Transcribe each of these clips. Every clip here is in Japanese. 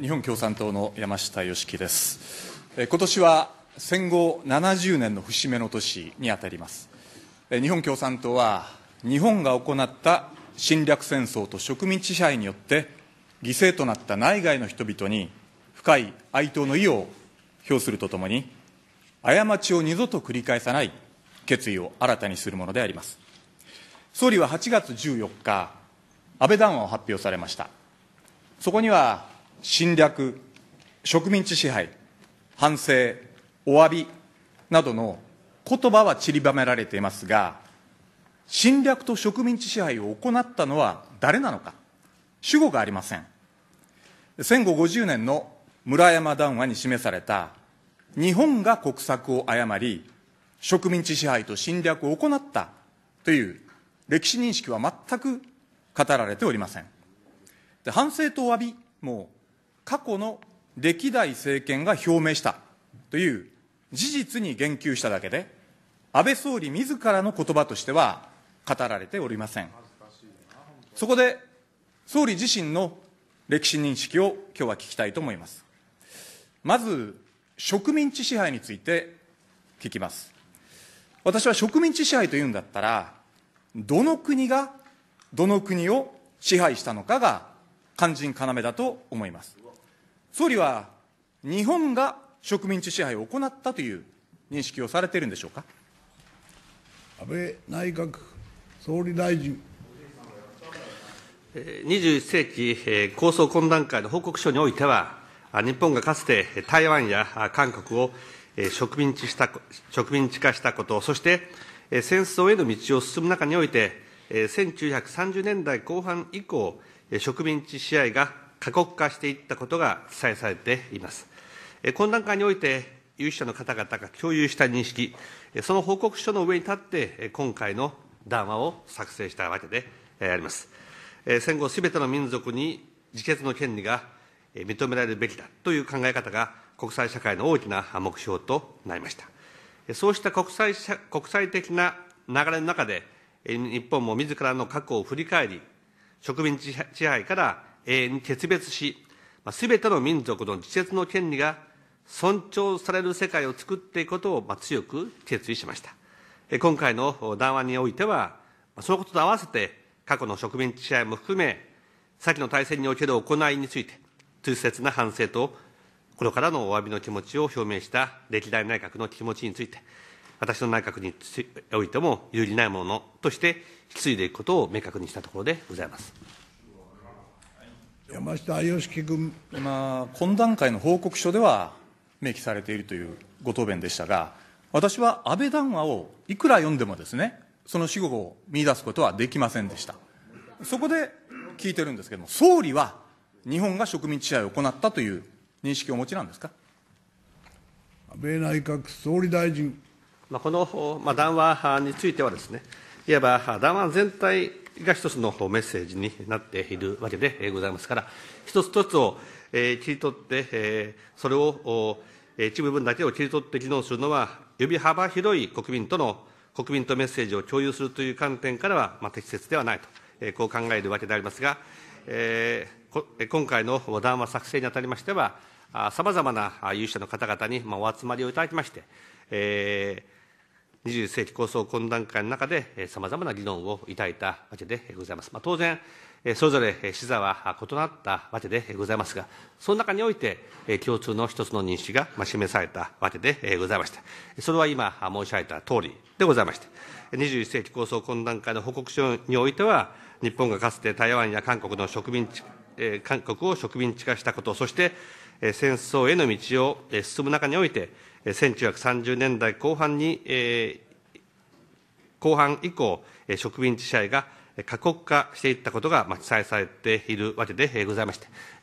日本共産党の山下義樹です今年は戦後70年の節目の年にあたります日本共産党は日本が行った侵略戦争と植民地支配によって犠牲となった内外の人々に深い哀悼の意を表するとともに過ちを二度と繰り返さない決意を新たにするものであります総理は8月14日安倍談話を発表されましたそこには侵略、植民地支配、反省、お詫びなどの言葉は散りばめられていますが、侵略と植民地支配を行ったのは誰なのか、主語がありません。戦後50年の村山談話に示された、日本が国策を誤り、植民地支配と侵略を行ったという歴史認識は全く語られておりません。で反省とお詫びも過去の歴代政権が表明したという事実に言及しただけで、安倍総理自らの言葉としては語られておりません。そこで、総理自身の歴史認識を今日は聞きたいと思います。まず、植民地支配について聞きます。私は植民地支配というんだったら、どの国がどの国を支配したのかが肝心要だと思います。総理は日本が植民地支配を行ったという認識をされているんでしょうか。安倍内閣総理大臣。21世紀構想懇談会の報告書においては、日本がかつて台湾や韓国を植民地した植民地化したこと、そして戦争への道を進む中において、1930年代後半以降、植民地支配が多国化していったことが記載されています。懇談会において、有識者の方々が共有した認識、その報告書の上に立って、今回の談話を作成したわけであります。戦後、すべての民族に自決の権利が認められるべきだという考え方が、国際社会の大きな目標となりました。そうした国際国際的な流れの中で、日本も自らの過去を振り返り、植民地支配から永遠に決別し、すべての民族の自説の権利が尊重される世界を作っていくことを強く決意しました。今回の談話においては、そのことと合わせて、過去の植民地支配も含め、先の大戦における行いについて、痛切な反省と、これからのお詫びの気持ちを表明した歴代内閣の気持ちについて、私の内閣においても有利ないものとして引き継いでいくことを明確にしたところでございます。山下良樹君。今、懇談会の報告書では明記されているというご答弁でしたが、私は安倍談話をいくら読んでもですね、その死後を見出すことはできませんでした。そこで聞いてるんですけども、総理は日本が植民地支配を行ったという認識をお持ちなんですか安倍内閣総理大臣。まあ、この、まあ、談話についてはですね、いわば談話全体が一つのメッセージになっているわけでございますから、一つ一つを切り取って、それを一部分だけを切り取って議論するのは、より幅広い国民との、国民とメッセージを共有するという観点からは、まあ、適切ではないと、こう考えるわけでありますが、え今回の談話作成にあたりましては、さまざまな有志者の方々にお集まりをいただきまして、えー21世紀構想懇談会の中で、さまざまな議論をいただいたわけでございます。まあ、当然、それぞれ視座は異なったわけでございますが、その中において、共通の一つの認識が示されたわけでございました。それは今申し上げた通りでございまして、21世紀構想懇談会の報告書においては、日本がかつて台湾や韓国の植民地、韓国を植民地化したこと、そして戦争への道を進む中において、1930年代後半に、後半以降、植民地支配が過酷化していったことが記載されているわけでございまし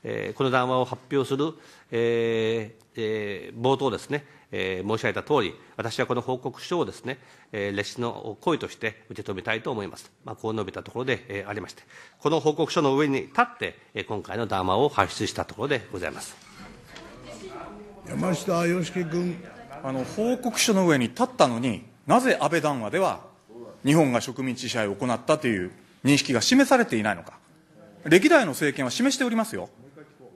て、この談話を発表する、えー、冒頭ですね、え申し上げたとおり、私はこの報告書をですね、え歴史の声として受け止めたいと思います。まあ、こう述べたところで、えありまして、この報告書の上に立って、今回の談話を発出したところでございます。山下良樹君あの報告書の上に立ったのになぜ安倍談話では日本が植民地支配を行ったという認識が示されていないのか歴代の政権は示しておりますよ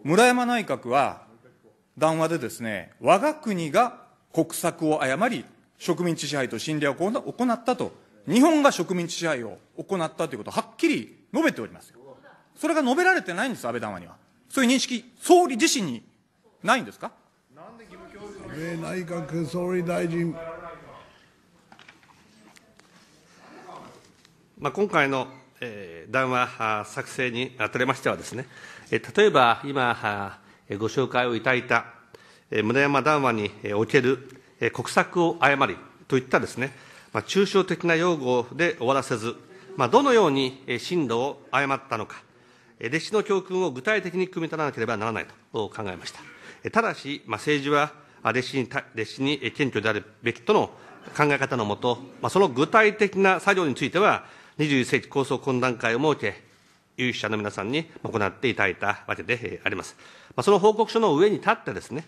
村山内閣は談話でですね我が国が国策を誤り植民地支配と侵略を行ったと日本が植民地支配を行ったということをはっきり述べておりますよそれが述べられてないんです安倍談話にはそういう認識総理自身にないんですか内閣総理大臣。まあ、今回の、えー、談話作成にあたりましてはですね、えー、例えば今、ご紹介をいただいた、えー、村山談話における国策を誤りといったですね、まあ、抽象的な用語で終わらせず、まあ、どのように進路を誤ったのか、歴史の教訓を具体的に組み立たなければならないと考えました。ただし、まあ、政治は弟子に、弟子に謙虚であるべきとの考え方のもと、まあ、その具体的な作業については、21世紀構想懇談会を設け、有識者の皆さんに行っていただいたわけであります。まあ、その報告書の上に立ってですね、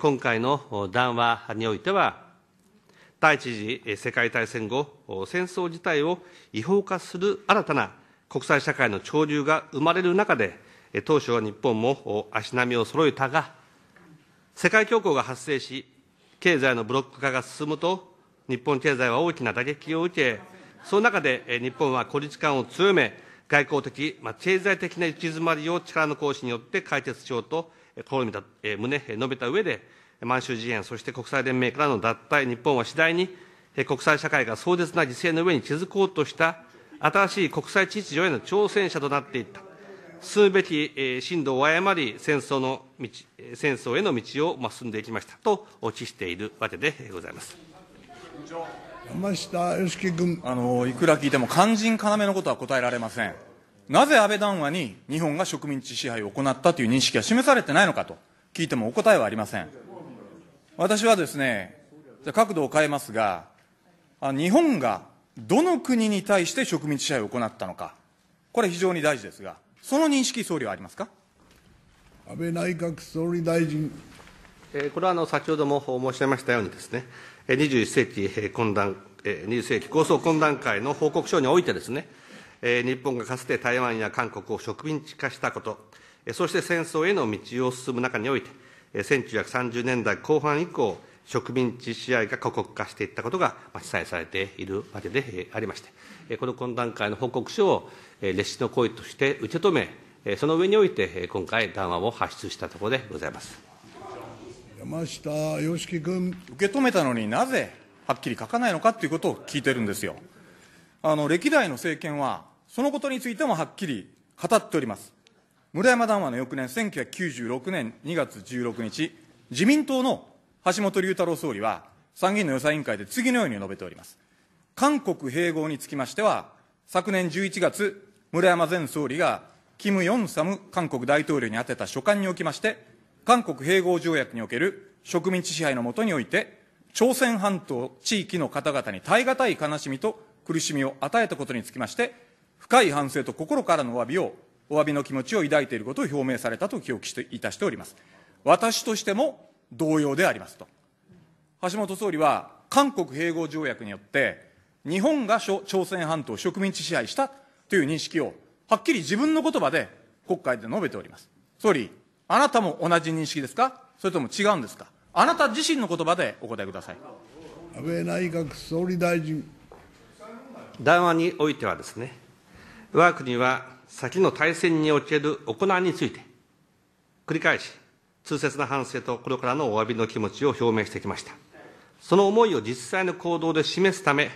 今回の談話においては、第一次世界大戦後、戦争自体を違法化する新たな国際社会の潮流が生まれる中で、当初は日本も足並みを揃えたが、世界恐慌が発生し、経済のブロック化が進むと、日本経済は大きな打撃を受け、その中で日本は孤立感を強め、外交的、まあ、経済的な行き詰まりを力の行使によって解決しようと試みた、え旨述べた上で、満州事変、そして国際連盟からの脱退、日本は次第に国際社会が壮絶な犠牲の上に築こうとした新しい国際秩序への挑戦者となっていった。進むべき進路を誤り戦争の道戦争への道を進んでいきましたとお致しているわけでございます。山下良樹君あのいくら聞いても肝心要のことは答えられませんなぜ安倍談話に日本が植民地支配を行ったという認識が示されてないのかと聞いてもお答えはありません私はですねじゃ角度を変えますが日本がどの国に対して植民地支配を行ったのかこれ非常に大事ですがその認識、総理はありますか安倍内閣総理大臣。これはあの先ほども申し上げましたようにですね、21世紀懇談、20世紀構想懇談会の報告書においてですね、日本がかつて台湾や韓国を植民地化したこと、そして戦争への道を進む中において、1930年代後半以降、植民地支配が過酷化していったことが記載されているわけでありまして、この懇談会の報告書を歴史の行為として受け止め、その上において今回、談話を発出したところでございます山下良樹君。受け止めたのになぜはっきり書かないのかということを聞いてるんですよ。あの歴代の政権は、そのことについてもはっきり語っております。村山談話の翌年、1996年2月16日、自民党の橋本龍太郎総理は、参議院の予算委員会で次のように述べております。韓国併合につきましては、昨年11月、村山前総理が、キム・ヨンサム韓国大統領に宛てた書簡におきまして、韓国併合条約における植民地支配のもとにおいて、朝鮮半島地域の方々に耐え難い悲しみと苦しみを与えたことにつきまして、深い反省と心からのお詫びを、お詫びの気持ちを抱いていることを表明されたと記憶していたしております。私としても、同様でありますと。橋本総理は、韓国併合条約によって、日本が朝鮮半島を植民地支配したという認識を、はっきり自分の言葉で国会で述べております。総理、あなたも同じ認識ですかそれとも違うんですかあなた自身の言葉でお答えください。安倍内閣総理大臣。談話においてはですね、我が国は先の大戦における行いについて、繰り返し、痛切な反省とこれからのお詫びの気持ちを表明してきました。その思いを実際の行動で示すため、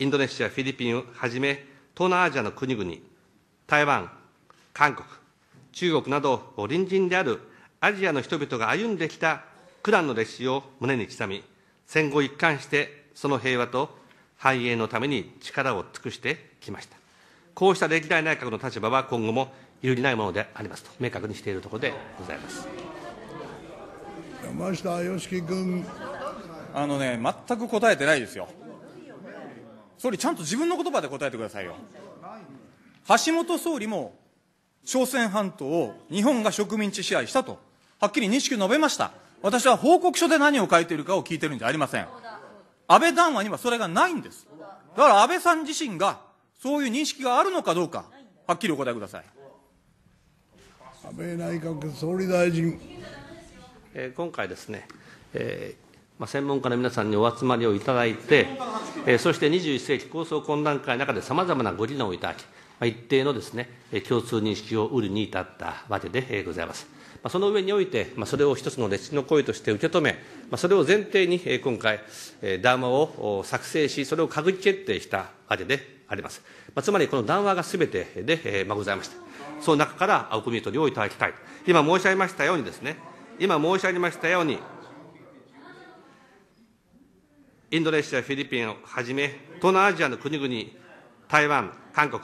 インドネシア、フィリピンをはじめ、東南アジアの国々、台湾、韓国、中国など隣人であるアジアの人々が歩んできた苦難の歴史を胸に刻み、戦後一貫してその平和と繁栄のために力を尽くしてきました。こうした歴代内閣の立場は今後も揺るぎないものでありますと明確にしているところでございます。山下良樹君。あのね、全く答えてないですよ。総理、ちゃんと自分の言葉で答えてくださいよ。橋本総理も、朝鮮半島を日本が植民地支配したと、はっきり認識を述べました。私は報告書で何を書いているかを聞いてるんじゃありません。安倍談話にはそれがないんです。だから安倍さん自身が、そういう認識があるのかどうか、はっきりお答えください。安倍内閣総理大臣。え今回ですね、えま専門家の皆さんにお集まりをいただいて、えそして21世紀構想懇談会の中でさまざまなご議論をいただき、ま一定のですね、共通認識を売るに至ったわけでございます。その上において、それを一つの歴史の声として受け止め、それを前提に今回、談話を作成し、それを閣議決定したわけであります。つまり、この談話がすべてでございました。その中からお汲み取りをいただきたい。今申し上げましたようにですね、今申し上げましたように、インドネシア、フィリピンをはじめ、東南アジアの国々、台湾、韓国、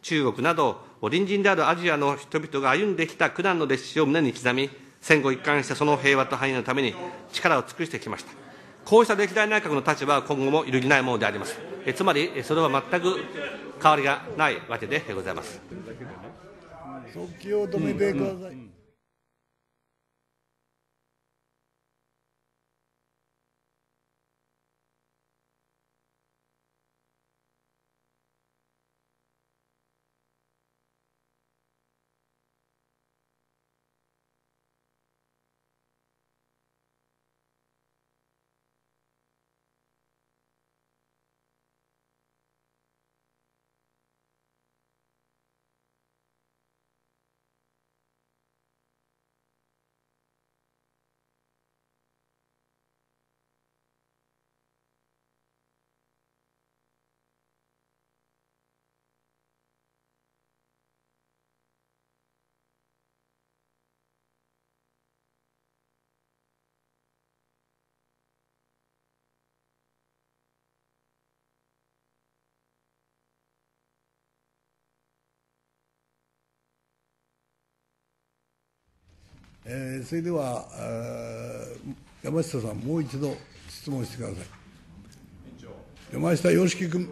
中国など、隣人であるアジアの人々が歩んできた苦難の歴史を胸に刻み、戦後一貫してその平和と繁栄のために力を尽くしてきました。こうした歴代内閣の立場は今後も揺るぎないものであります。えつまり、それは全く変わりがないわけでございます。即を止めてください。うんうんえー、それでは山下さん、もう一度質問してください。山下良樹君。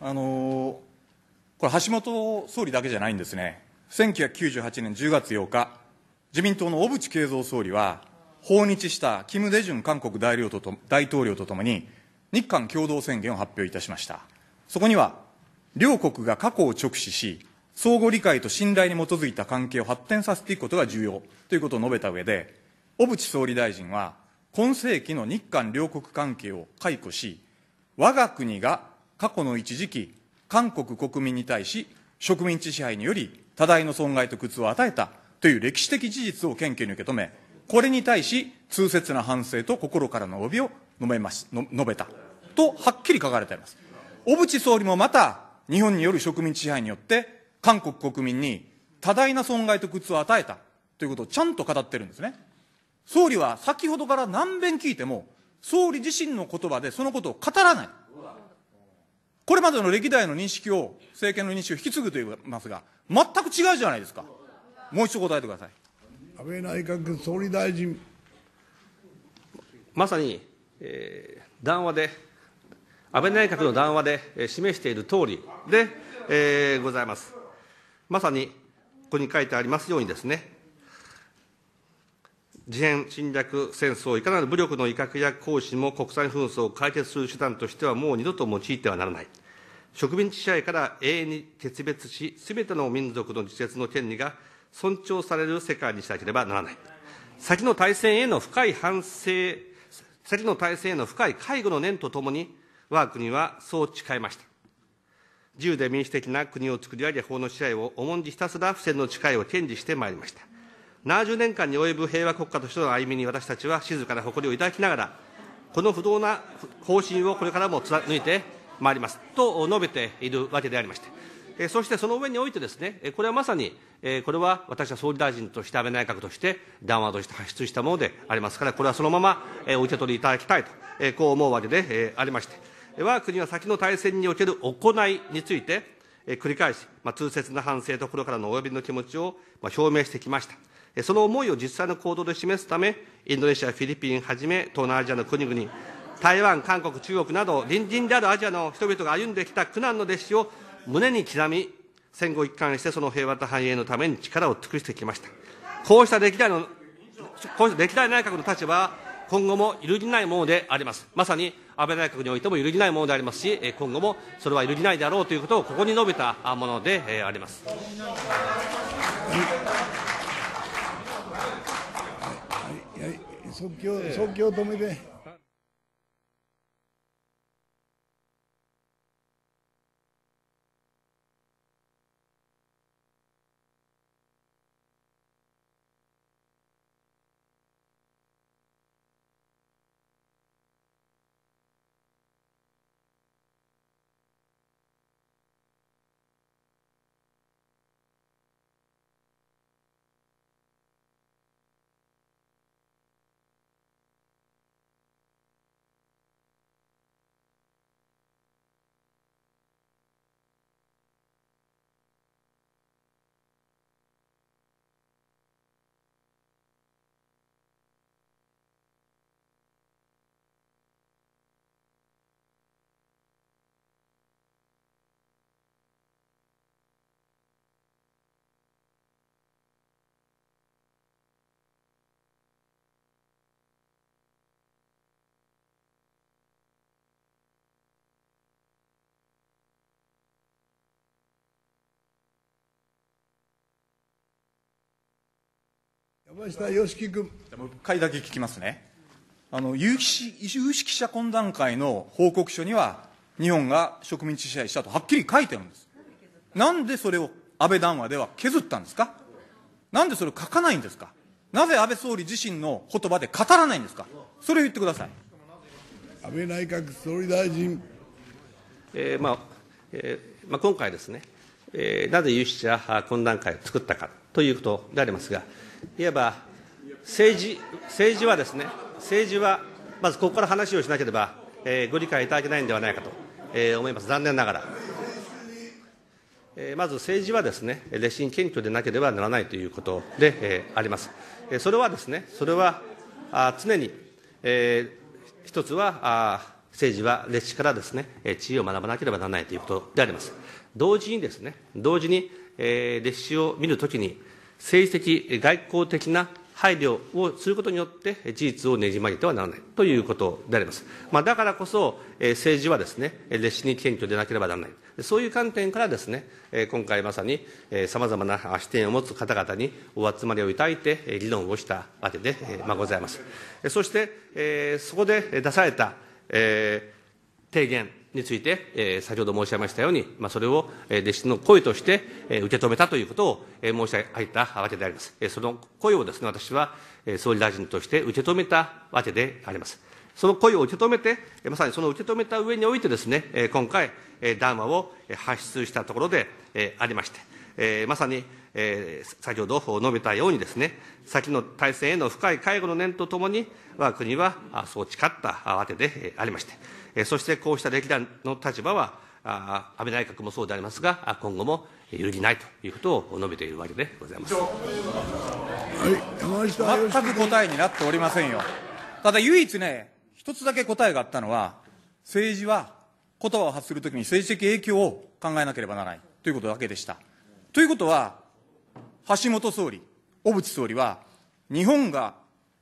あのこれ、橋本総理だけじゃないんですね。1998年10月8日、自民党の小渕恵三総理は、訪日したキム・デジュン韓国大統領とともに、日韓共同宣言を発表いたしました。そこには、両国が過去を直視し、相互理解と信頼に基づいた関係を発展させていくことが重要ということを述べた上で、小渕総理大臣は、今世紀の日韓両国関係を解雇し、我が国が過去の一時期、韓国国民に対し植民地支配により多大の損害と苦痛を与えたという歴史的事実を謙虚に受け止め、これに対し痛切な反省と心からの帯を述べます述べたとはっきり書かれています。小渕総理もまた日本による植民地支配によって韓国国民に多大な損害と苦痛を与えたということをちゃんと語ってるんですね。総理は先ほどから何遍聞いても、総理自身の言葉でそのことを語らない。これまでの歴代の認識を、政権の認識を引き継ぐと言いますが、全く違うじゃないですか。もう一度答えてください。安倍内閣総理大臣。まさに、えー、談話で、安倍内閣の談話で、え示している通りで、えー、ございます。まさにここに書いてありますようにですね、事変侵略戦争、いかなる武力の威嚇や行使も国際紛争を解決する手段としてはもう二度と用いてはならない。植民地支配から永遠に決別し、すべての民族の自決の権利が尊重される世界にしなければならない。先の大戦への深い反省、先の大戦への深い介護の念とともに、我が国はそう誓いました。自由で民主的な国を作り上げ、法の支配を重んじひたすら不戦の誓いを堅持してまいりました。70年間に及ぶ平和国家としての歩みに私たちは静かな誇りを抱きながら、この不動な方針をこれからも貫いてまいりますと述べているわけでありまして、そしてその上においてですね、これはまさに、これは私は総理大臣として安倍内閣として談話として発出したものでありますから、これはそのままお受け取りいただきたいと、こう思うわけでありまして。我が国は先の大戦における行いについて、繰り返し、痛切な反省と心からのお呼びの気持ちを表明してきました。その思いを実際の行動で示すため、インドネシア、フィリピンはじめ、東南アジアの国々、台湾、韓国、中国など、隣人であるアジアの人々が歩んできた苦難の歴史を胸に刻み、戦後一貫してその平和と繁栄のために力を尽くしてきました。こうした歴代の、こうした歴代内閣の立場は、今後も揺るぎないものであります。まさに、安倍内閣においても揺るぎないものでありますし、今後もそれは揺るぎないであろうということをここに述べたものであります。はいはい、即興、即興止めで。山下良樹君。もう一回だけ聞きますね。あの有識有識者懇談会の報告書には、日本が植民地支配したとはっきり書いてあるんです。なんでそれを安倍談話では削ったんですかなんでそれを書かないんですかなぜ安倍総理自身の言葉で語らないんですかそれを言ってください。安倍内閣総理大臣。えーまあえーまあ、今回ですね、えー、なぜ有識者懇談会を作ったかということでありますが、いえば政治政治はですね政治はまずここから話をしなければ、えー、ご理解いただけないんではないかと、えー、思います残念ながら、えまず政治はですね劣心謙虚でなければならないということで、えー、あります、えそれはですねそれはあ常に、えー、一つはあ政治は歴史からですね地位を学ばなければならないということであります同時にですね同時に、えー、歴史を見るときに政治的、外交的な配慮をすることによって、事実をねじ曲げてはならないということであります。まあ、だからこそ、政治はですね、歴史に謙虚でなければならない。そういう観点からですね、今回まさに、さまざまな視点を持つ方々にお集まりをいただいて、議論をしたわけで、まあ、ございます。そして、そこで出された、提言、について、えー、先ほど申し上げましたように、まあ、それを、えー、弟子の声として、えー、受け止めたということを、えー、申し上げたわけであります。えー、その声をですね、私は、えー、総理大臣として受け止めたわけであります。その声を受け止めて、えまさにその受け止めた上においてですね、えー、今回、えー、談話を発出したところで、えー、ありまして、えー、まさに、えー、先ほど述べたようにですね、先の大戦への深い介護の念とともに、我が国はあそう誓ったわけでありまして、そしてこうした歴代の立場は、安倍内閣もそうでありますが、今後も揺るぎないということを述べているわけでございます、全く答えになっておりませんよ、ただ唯一ね、一つだけ答えがあったのは、政治は言葉を発するときに政治的影響を考えなければならないということだけでした。ということは、橋本総理、小渕総理は、日本が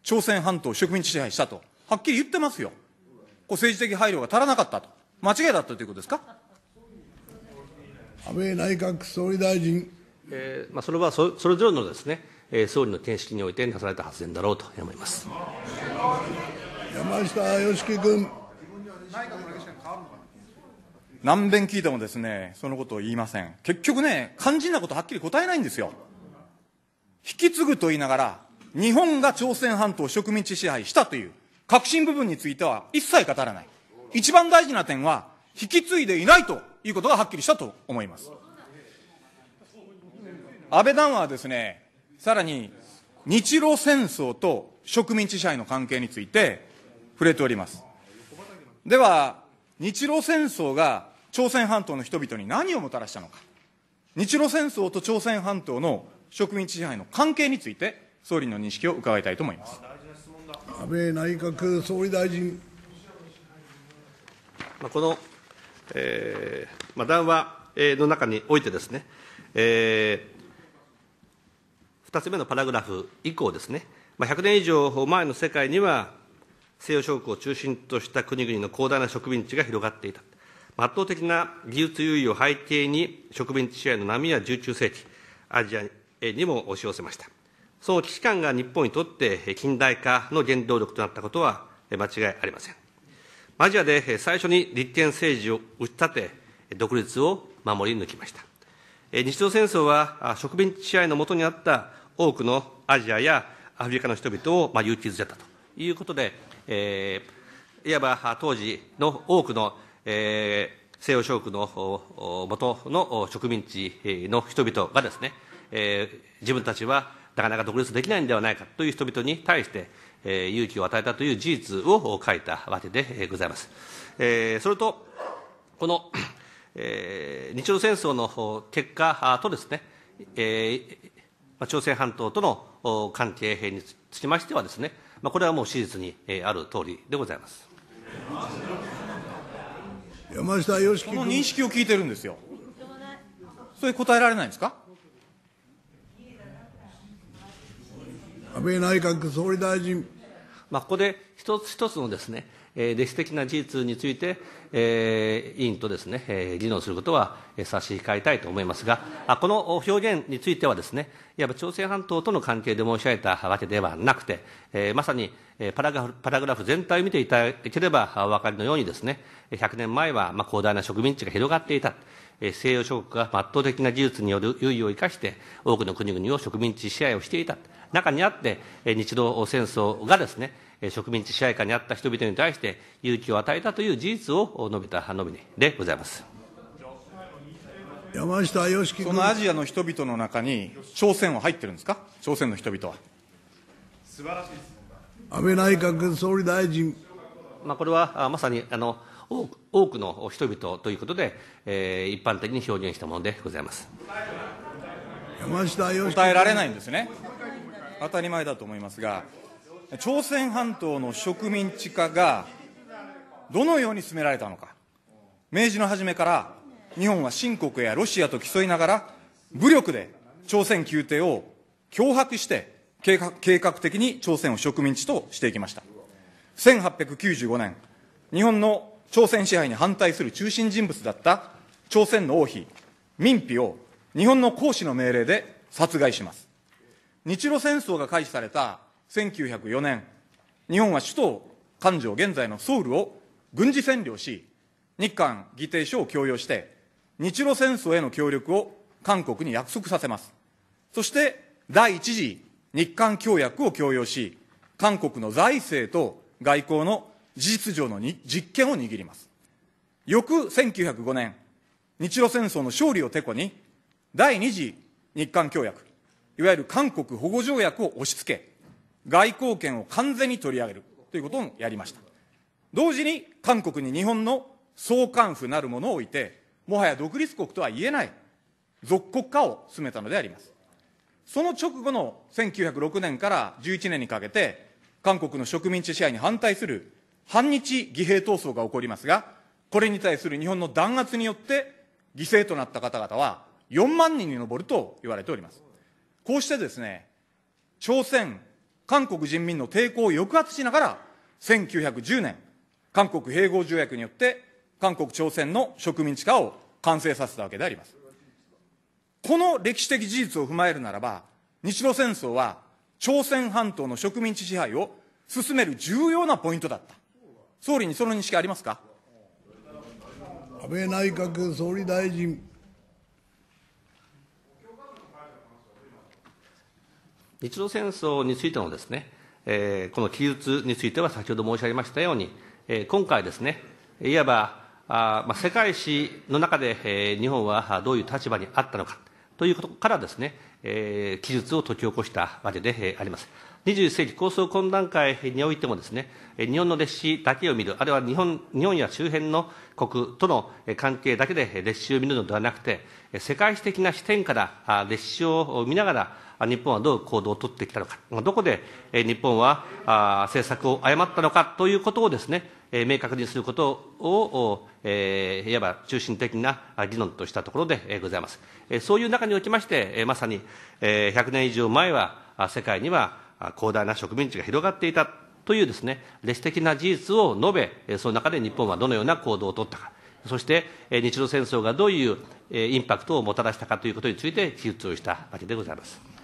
朝鮮半島を植民地支配したと、はっきり言ってますよ。こう政治的配慮が足らなかったと、間違いだったということですか。安倍内閣総理大臣。えーまあ、それはそそれぞれのですね、えー、総理の見識においてなされた発言だろうと思います。山下良樹君。何遍聞いてもですね、そのことを言いません。結局ね、肝心なことはっきり答えないんですよ。引き継ぐと言いながら、日本が朝鮮半島を植民地支配したという、核心部分については一切語らない。一番大事な点は、引き継いでいないということがはっきりしたと思います。安倍談話はですね、さらに日露戦争と植民地支配の関係について触れております。では、日露戦争が朝鮮半島の人々に何をもたらしたのか、日露戦争と朝鮮半島の植民地支配の関係について、総理の認識を伺いたいと思います。安倍内閣総理大臣。この、えー、談話の中においてですね、えー、2つ目のパラグラフ以降ですね、まあ、100年以上前の世界には、西洋諸国を中心とした国々の広大な植民地が広がっていた。圧倒的な技術優位を背景に植民地支配の波は19世紀、アジアにも押し寄せました。その危機感が日本にとって近代化の原動力となったことは間違いありません。アジアで最初に立憲政治を打ち立て、独立を守り抜きました。日露戦争は植民地支配のもとにあった多くのアジアやアフリカの人々を勇気づけたということで、えー、いわば当時の多くの、えー、西洋諸国の元の植民地の人々がですね、えー、自分たちはなかなか独立できないんではないかという人々に対して、えー、勇気を与えたという事実を書いたわけでございます。えー、それと、この、えー、日露戦争の結果とですね、えーまあ、朝鮮半島との関係につきましてはですね、まあ、これはもう史実にある通りでございます。山下よ樹この認識を聞いてるんですよ。それ答えられないんですか安倍内閣総理大臣。まあ、ここで一つ一つのですね、え歴史的な事実について、え委員とですね、え議論することは差し控えたいと思いますが、この表現についてはですね、いわば朝鮮半島との関係で申し上げたわけではなくて、えまさにパラグパラグラフ全体を見ていただければお分かりのようにですね、100年前はま広大な植民地が広がっていた。西洋諸国が圧倒的な技術による優位を生かして、多くの国々を植民地支配をしていた。中にあって、日露戦争がですね、植民地支配下にあった人々に対して勇気を与えたという事実を述べたのみでございます。山下良樹そのアジアの人々の中に、朝鮮は入ってるんですか、朝鮮の人々は。素晴らしい安倍内閣総理大臣。まあ、これはまさにあの多くの人々ということで、えー、一般的に表現したものでございます山下答えられないんですね当たり前だと思いますが朝鮮半島の植民地化がどのように進められたのか明治の初めから日本は清国やロシアと競いながら武力で朝鮮宮廷を脅迫して計画的に朝鮮を植民地としていきました1895年日本の朝鮮支配に反対する中心人物だった朝鮮の王妃民妃を日本の公使の命令で殺害します日露戦争が開始された1904年、日本は首都環状、現在のソウルを軍事占領し、日韓議定書を強要して、日露戦争への協力を韓国に約束させます。そして、第一次日韓協約を強要し、韓国の財政と外交の事実上の実権を握ります。翌1905年、日露戦争の勝利をてこに、第二次日韓協約、いわゆる韓国保護条約を押し付け、外交権を完全に取り上げるということをやりました。同時に韓国に日本の総監府なるものを置いて、もはや独立国とは言えない属国化を進めたのであります。その直後の1906年から11年にかけて、韓国の植民地支配に反対する反日義兵闘争が起こりますが、これに対する日本の弾圧によって犠牲となった方々は4万人に上ると言われております。こうしてですね、朝鮮韓国人民の抵抗を抑圧しながら、1910年、韓国併合条約によって、韓国朝鮮の植民地化を完成させたわけであります。この歴史的事実を踏まえるならば、日露戦争は朝鮮半島の植民地支配を進める重要なポイントだった。総理にその認識ありますか安倍内閣総理大臣。日露戦争についてのですね、えー、この記述については先ほど申し上げましたように、えー、今回ですね、いわば、あまあ、世界史の中で、えー、日本はどういう立場にあったのかということからですね、えー、記述を解き起こしたわけで、あります。21世紀構想懇談会においてもですね、日本の歴史だけを見る、あるいは日本日本や周辺の国との関係だけで歴史を見るのではなくて、世界史的な視点から歴史を見ながら、日本はどう行動をとってきたのか、どこで日本は政策を誤ったのかということをですね、明確にすることを、いわば中心的な議論としたところでございます。そういう中におきまして、まさに100年以上前は、世界には広大な植民地が広がっていたというですね、歴史的な事実を述べ、その中で日本はどのような行動をとったか、そして日露戦争がどういうインパクトをもたらしたかということについて記述をしたわけでございます。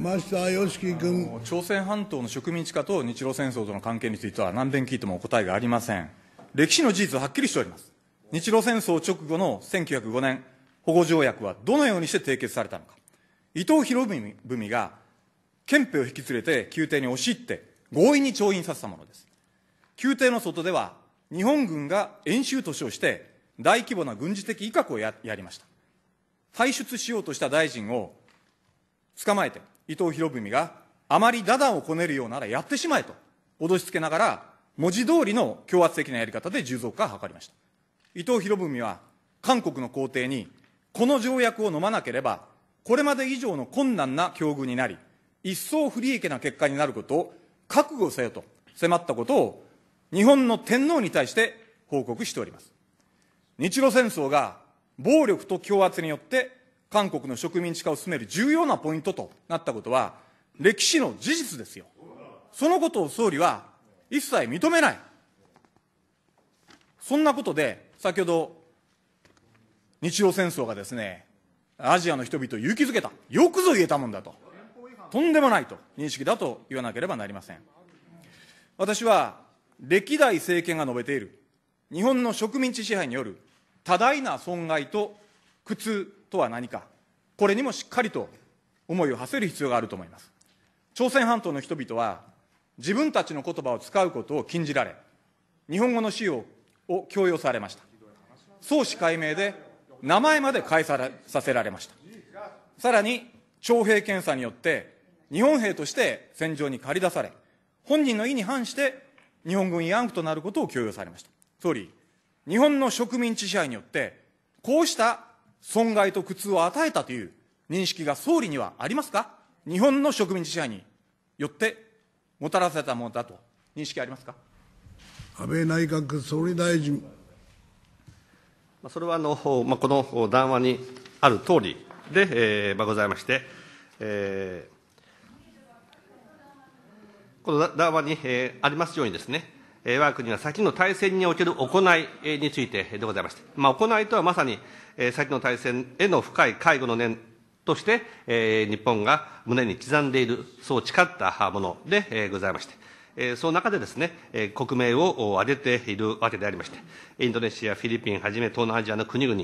山下義樹君。朝鮮半島の植民地化と日露戦争との関係については何遍聞いてもお答えがありません。歴史の事実ははっきりしております。日露戦争直後の1905年、保護条約はどのようにして締結されたのか。伊藤博文が憲兵を引き連れて宮廷に押し入って強引に調印させたものです。宮廷の外では日本軍が演習都市をして大規模な軍事的威嚇をやりました。退出しようとした大臣を捕まえて伊藤博文が、あまりダダをこねるようならやってしまえと、脅しつけながら、文字通りの強圧的なやり方で従属化を図りました。伊藤博文は、韓国の皇帝に、この条約を飲まなければ、これまで以上の困難な境遇になり、一層不利益な結果になることを覚悟せよと迫ったことを、日本の天皇に対して報告しております。日露戦争が暴力と強圧によって韓国の植民地化を進める重要なポイントとなったことは、歴史の事実ですよ。そのことを総理は一切認めない。そんなことで、先ほど、日露戦争がですね、アジアの人々を勇気づけた。よくぞ言えたもんだと。とんでもないと、認識だと言わなければなりません。私は、歴代政権が述べている、日本の植民地支配による多大な損害と苦痛とは何か、これにもしっかりと思いを馳せる必要があると思います。朝鮮半島の人々は、自分たちの言葉を使うことを禁じられ、日本語の使用を強要されました。創始解明で名前まで変えささせられました。さらに、徴兵検査によって、日本兵として戦場に駆り出され、本人の意に反して日本軍慰安婦となることを強要されました。総理、日本の植民地支配によって、こうした損害と苦痛を与えたという認識が総理にはありますか日本の植民地支配によってもたらされたものだと認識ありますか安倍内閣総理大臣。それはあの、まあ、この談話にある通りで、えーまあ、ございまして、えー、この談話に、えー、ありますようにですね、我が国は先の大戦における行いについてでございまして、まあ、行いとはまさに、先の大戦への深い介護の念として、日本が胸に刻んでいる、そう誓ったものでございまして、その中でですね、国名を挙げているわけでありまして、インドネシア、フィリピンはじめ東南アジアの国々、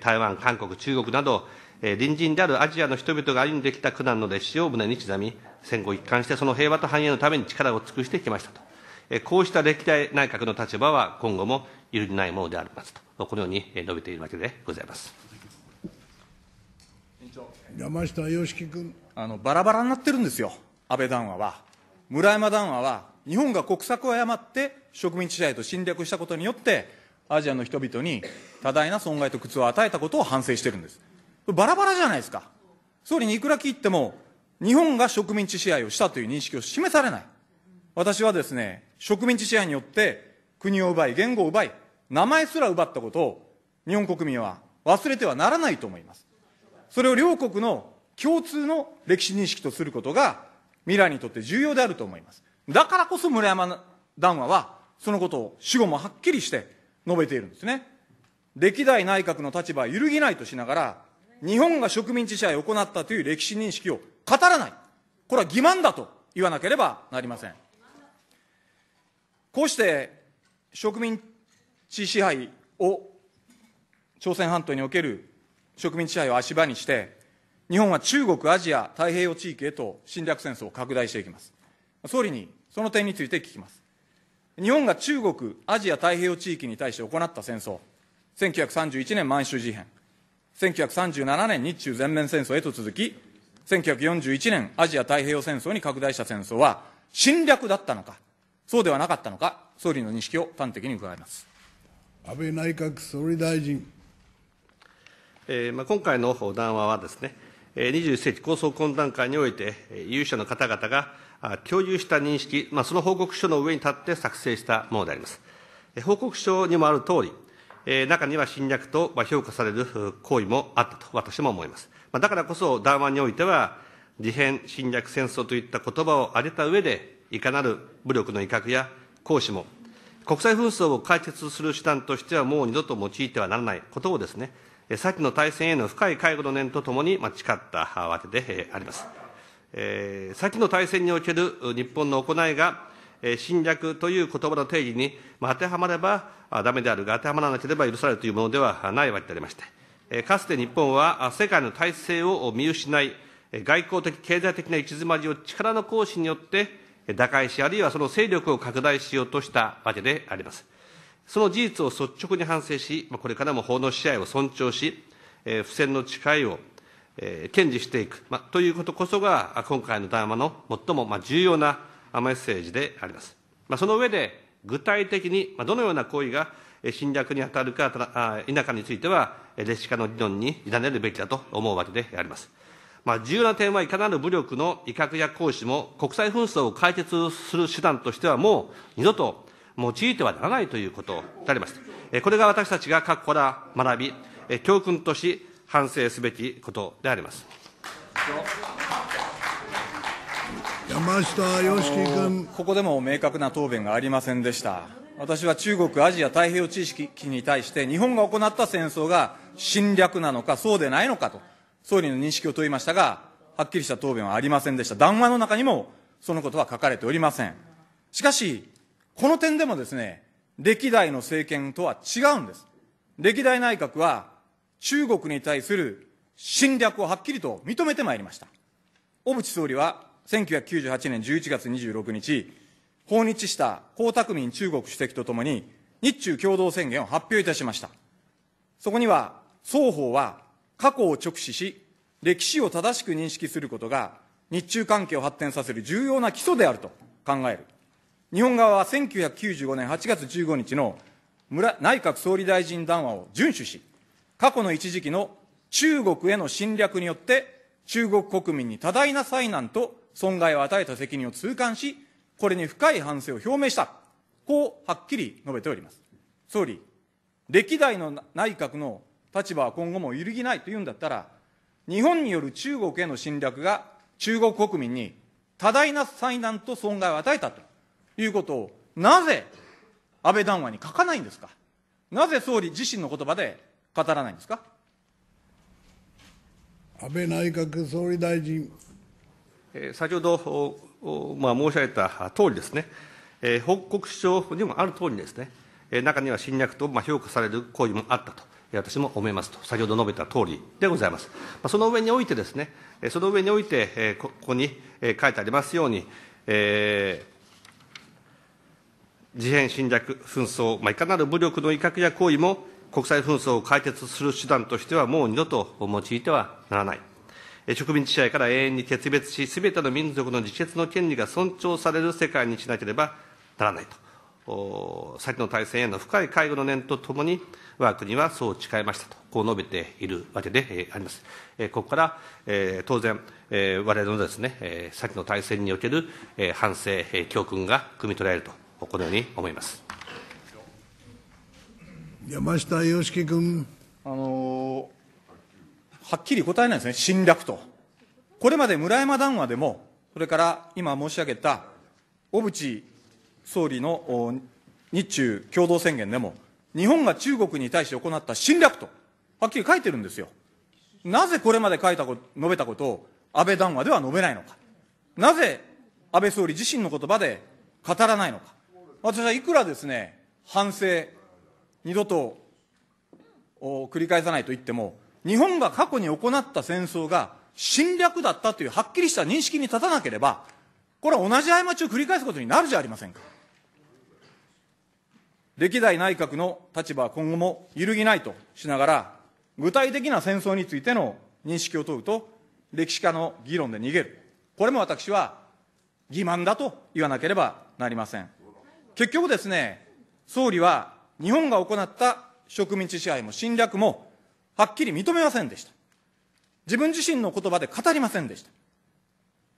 台湾、韓国、中国など、隣人であるアジアの人々が歩んできた苦難の歴史を胸に刻み、戦後一貫してその平和と繁栄のために力を尽くしてきましたと。こうした歴代内閣の立場は今後も揺るぎないものでありますと、このように述べているわけでございます。山下義君あのバラバラになってるんですよ、安倍談話は。村山談話は、日本が国策を誤って植民地支配と侵略したことによって、アジアの人々に多大な損害と苦痛を与えたことを反省してるんです。バラバラじゃないですか。総理にいくら聞いても、日本が植民地支配をしたという認識を示されない。私はですね、植民地支配によって国を奪い、言語を奪い、名前すら奪ったことを日本国民は忘れてはならないと思います。それを両国の共通の歴史認識とすることが未来にとって重要であると思います。だからこそ村山談話はそのことを死後もはっきりして述べているんですね。歴代内閣の立場は揺るぎないとしながら、日本が植民地支配を行ったという歴史認識を語らない。これは欺瞞だと言わなければなりません。こうして植民地支配を、朝鮮半島における植民地支配を足場にして、日本は中国、アジア、太平洋地域へと侵略戦争を拡大していきます。総理にその点について聞きます。日本が中国、アジア太平洋地域に対して行った戦争、1931年満州事変、1937年日中全面戦争へと続き、1941年アジア太平洋戦争に拡大した戦争は侵略だったのか、そうではなかったのか、総理の認識を端的に伺います安倍内閣総理大臣。えーまあ、今回の談話はですね、21世紀構想懇談会において、有者の方々が共有した認識、まあ、その報告書の上に立って作成したものであります。報告書にもある通り、えー、中には侵略と評価される行為もあったと私も思います。まあ、だからこそ談話においては、事変、侵略、戦争といった言葉を挙げた上で、いかなる武力の威嚇や行使も、国際紛争を解決する手段としてはもう二度と用いてはならないことをですね、先の大戦への深い介護の念とともに誓ったわけであります。えー、先の大戦における日本の行いが、侵略という言葉の定義に当てはまればだめであるが、当てはまらなければ許されるというものではないわけでありまして、かつて日本は世界の体制を見失い、外交的、経済的な行き詰まりを力の行使によって打開し、あるいはその勢力を拡大しようとしたわけであります。その事実を率直に反省し、これからも法の支配を尊重し、不戦の誓いを堅持していく、ということこそが、今回の談話の最も重要なメッセージであります。その上で、具体的にどのような行為が侵略に当たるか否かについては、歴史家の議論に委ねるべきだと思うわけであります。まあ、重要な点はいかなる武力の威嚇や行使も国際紛争を解決する手段としてはもう二度と用いてはならないということであります。これが私たちが過去から学び、教訓とし反省すべきことであります。山下良樹君。ここでも明確な答弁がありませんでした。私は中国、アジア太平洋地域に対して日本が行った戦争が侵略なのかそうでないのかと。総理の認識を問いましたが、はっきりした答弁はありませんでした。談話の中にも、そのことは書かれておりません。しかし、この点でもですね、歴代の政権とは違うんです。歴代内閣は、中国に対する侵略をはっきりと認めてまいりました。小渕総理は、1998年11月26日、訪日した江沢民中国主席とともに、日中共同宣言を発表いたしました。そこには、双方は過去を直視し、歴史を正しく認識することが、日中関係を発展させる重要な基礎であると考える。日本側は1995年8月15日の内閣総理大臣談話を遵守し、過去の一時期の中国への侵略によって、中国国民に多大な災難と損害を与えた責任を痛感し、これに深い反省を表明した。こうはっきり述べております。総理、歴代の内閣の立場は今後も揺るぎないというんだったら、日本による中国への侵略が中国国民に多大な災難と損害を与えたということを、なぜ安倍談話に書かないんですか。なぜ総理自身の言葉で語らないんですか。安倍内閣総理大臣。先ほど、まあ、申し上げた通りですね、報告書にもある通りですね、中には侵略と評価される行為もあったと。私も思いますと、先ほど述べた通りでございます。その上においてですね、その上において、ここに書いてありますように、えー自変侵略紛争、まあ、いかなる武力の威嚇や行為も国際紛争を解決する手段としてはもう二度と用いてはならない。植民地支配から永遠に決別し、すべての民族の自決の権利が尊重される世界にしなければならないと。先の大戦への深い介護の念とともに、我が国はそう誓いましたと、こう述べているわけであります。ここから当然、われのですね、先の大戦における反省、教訓が汲み取られると、このように思います。山下洋介君。あのはっきり答えないですね、侵略と。これまで村山談話でも、それから今申し上げた、小渕総理の日中共同宣言でも、日本が中国に対して行った侵略と、はっきり書いてるんですよ。なぜこれまで書いたこと、述べたことを安倍談話では述べないのか。なぜ安倍総理自身の言葉で語らないのか。私はいくらですね、反省、二度と繰り返さないと言っても、日本が過去に行った戦争が侵略だったというはっきりした認識に立たなければ、これは同じ過ちを繰り返すことになるじゃありませんか。歴代内閣の立場は今後も揺るぎないとしながら、具体的な戦争についての認識を問うと、歴史家の議論で逃げる。これも私は欺瞞だと言わなければなりません。結局ですね、総理は日本が行った植民地支配も侵略もはっきり認めませんでした。自分自身の言葉で語りませんでした。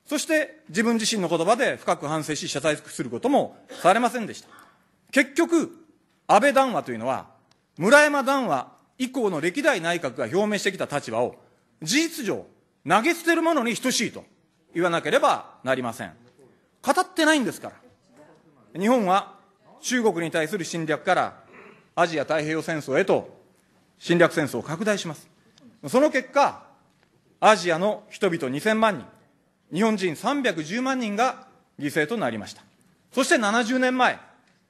そして自分自身の言葉で深く反省し謝罪することもされませんでした。結局、安倍談話というのは、村山談話以降の歴代内閣が表明してきた立場を、事実上、投げ捨てるものに等しいと言わなければなりません。語ってないんですから。日本は中国に対する侵略からアジア太平洋戦争へと侵略戦争を拡大します。その結果、アジアの人々2000万人、日本人310万人が犠牲となりました。そして70年前、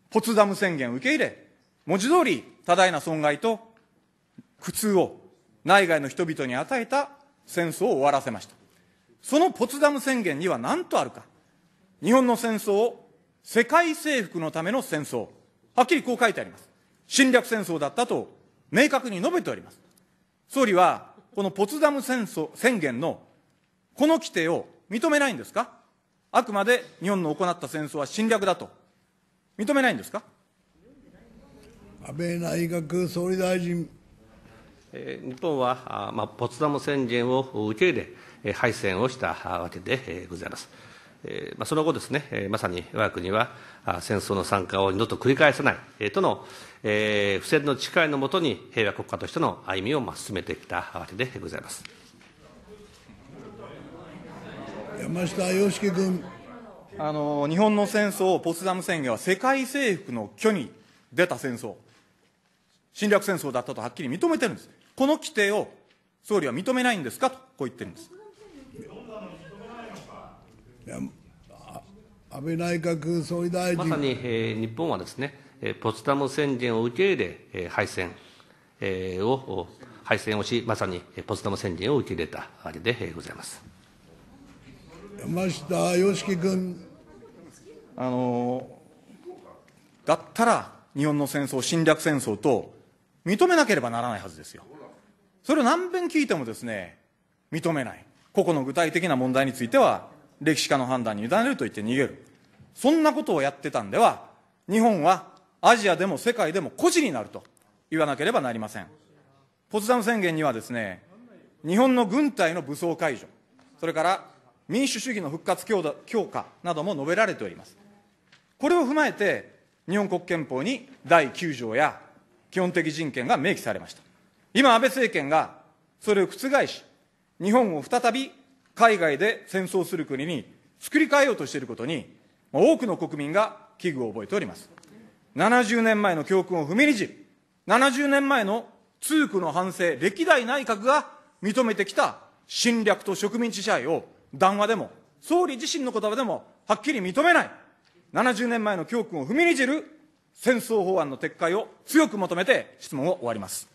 ポツダム宣言を受け入れ、文字通り多大な損害と苦痛を内外の人々に与えた戦争を終わらせました。そのポツダム宣言には何とあるか。日本の戦争を世界征服のための戦争。はっきりこう書いてあります。侵略戦争だったと明確に述べております。総理は、このポツダム戦争宣言のこの規定を認めないんですかあくまで日本の行った戦争は侵略だと。認めないんですか安倍内閣総理大臣。日本は、まあ、ポツダム宣言を受け入れ、敗戦をしたわけでございます。まあ、その後ですね、まさに我が国は戦争の参加を二度と繰り返さないとの、え不戦の誓いのもとに平和国家としての歩みを進めてきたわけでございます。山下洋介君。あの日本の戦争、ポツダム宣言は世界征服の虚に出た戦争、侵略戦争だったとはっきり認めてるんです、この規定を総理は認めないんですかと、こう言ってるんです安倍内閣総理大臣まさに、えー、日本はですね、ポツダム宣言を受け入れ、敗戦、えー、を敗戦をし、まさにポツダム宣言を受け入れたわけでございます。山下義樹君。あのだったら日本の戦争、侵略戦争と認めなければならないはずですよ。それを何遍聞いてもですね、認めない。個々の具体的な問題については、歴史家の判断に委ねると言って逃げる。そんなことをやってたんでは、日本はアジアでも世界でも孤児になると言わなければなりません。ポツダム宣言にはですね、日本の軍隊の武装解除、それから民主主義の復活強化なども述べられております。これを踏まえて、日本国憲法に第9条や基本的人権が明記されました。今、安倍政権がそれを覆し、日本を再び海外で戦争する国に作り変えようとしていることに、多くの国民が危惧を覚えております。70年前の教訓を踏みにじる、70年前の通区の反省、歴代内閣が認めてきた侵略と植民地支配を談話でも、総理自身の言葉でも、はっきり認めない、70年前の教訓を踏みにじる戦争法案の撤回を強く求めて質問を終わります。